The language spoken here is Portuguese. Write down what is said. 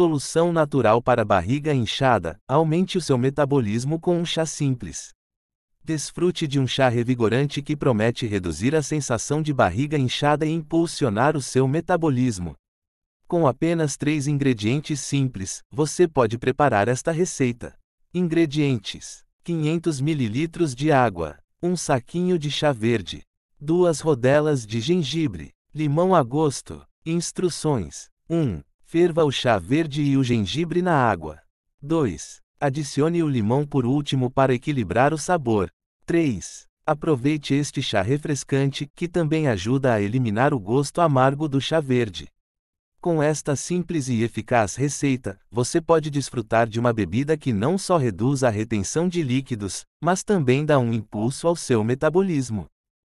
solução natural para barriga inchada, aumente o seu metabolismo com um chá simples. Desfrute de um chá revigorante que promete reduzir a sensação de barriga inchada e impulsionar o seu metabolismo. Com apenas três ingredientes simples, você pode preparar esta receita. Ingredientes: 500 ml de água, um saquinho de chá verde, duas rodelas de gengibre, limão a gosto. Instruções: 1. Ferva o chá verde e o gengibre na água. 2. Adicione o limão por último para equilibrar o sabor. 3. Aproveite este chá refrescante, que também ajuda a eliminar o gosto amargo do chá verde. Com esta simples e eficaz receita, você pode desfrutar de uma bebida que não só reduz a retenção de líquidos, mas também dá um impulso ao seu metabolismo.